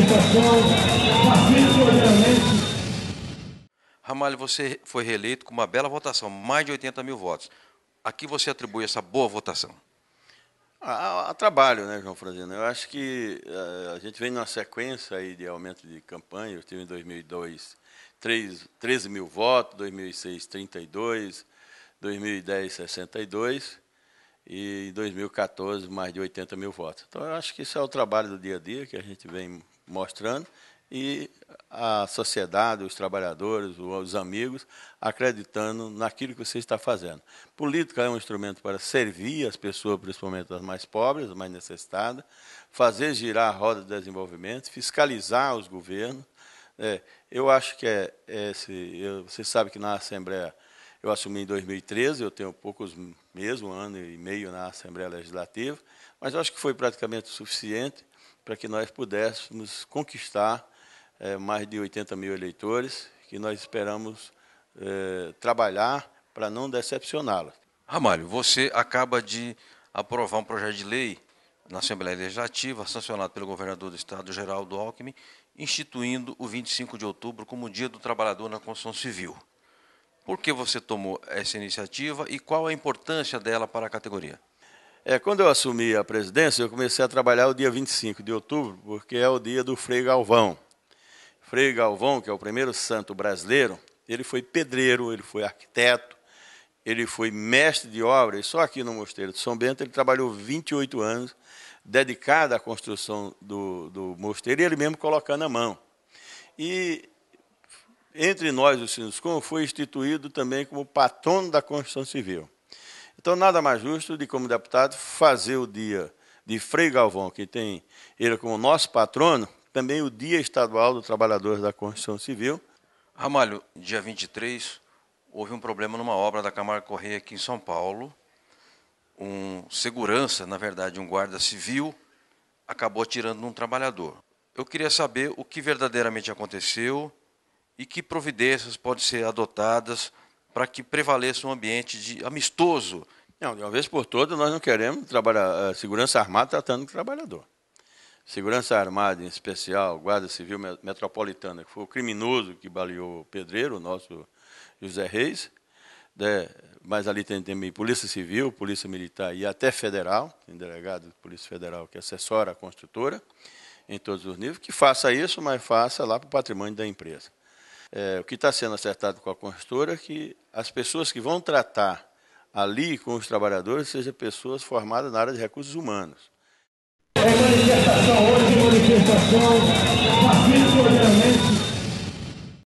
manifestação pacífica Ramalho, você foi reeleito com uma bela votação, mais de 80 mil votos. A que você atribui essa boa votação? A, a trabalho, né, João Franzino? Eu acho que a, eh, a gente vem numa sequência aí de aumento de campanha. Eu tive em 2002 3, 13 mil votos, 2006 32, 2010 62 e em 2014 mais de 80 mil votos. Então, eu acho que isso é o trabalho do dia a dia que a gente vem mostrando e a sociedade, os trabalhadores, os amigos, acreditando naquilo que você está fazendo. Política é um instrumento para servir as pessoas, principalmente as mais pobres, as mais necessitadas, fazer girar a roda de desenvolvimento, fiscalizar os governos. É, eu acho que é, é esse, eu, você sabe que na Assembleia eu assumi em 2013, eu tenho poucos meses, um ano e meio na Assembleia Legislativa, mas acho que foi praticamente suficiente para que nós pudéssemos conquistar é, mais de 80 mil eleitores, que nós esperamos é, trabalhar para não decepcioná-los. Ramalho, você acaba de aprovar um projeto de lei na Assembleia Legislativa, sancionado pelo governador do Estado, Geraldo Alckmin, instituindo o 25 de outubro como Dia do Trabalhador na Constituição Civil. Por que você tomou essa iniciativa e qual a importância dela para a categoria? É, quando eu assumi a presidência, eu comecei a trabalhar o dia 25 de outubro, porque é o dia do Frei Galvão. Frei Galvão, que é o primeiro santo brasileiro, ele foi pedreiro, ele foi arquiteto, ele foi mestre de obras. e só aqui no Mosteiro de São Bento ele trabalhou 28 anos, dedicado à construção do, do mosteiro, e ele mesmo colocando a mão. E entre nós, o SINUSCOM foi instituído também como patrono da Constituição Civil. Então, nada mais justo de, como deputado, fazer o dia de Frei Galvão, que tem ele como nosso patrono, também o Dia Estadual do Trabalhador da Constituição Civil. Ramalho, dia 23, houve um problema numa obra da Câmara Correia aqui em São Paulo. Um segurança, na verdade, um guarda civil, acabou atirando num trabalhador. Eu queria saber o que verdadeiramente aconteceu e que providências podem ser adotadas para que prevaleça um ambiente de, amistoso. Não, de uma vez por todas, nós não queremos trabalhar, eh, segurança armada tratando o trabalhador. Segurança Armada, em especial, Guarda Civil Metropolitana, que foi o criminoso que baleou o pedreiro, o nosso José Reis, né? mas ali tem também Polícia Civil, Polícia Militar e até Federal, tem delegado de Polícia Federal que assessora a construtora em todos os níveis, que faça isso, mas faça lá para o patrimônio da empresa. É, o que está sendo acertado com a consultora é que as pessoas que vão tratar ali com os trabalhadores sejam pessoas formadas na área de recursos humanos. É manifestação hoje, manifestação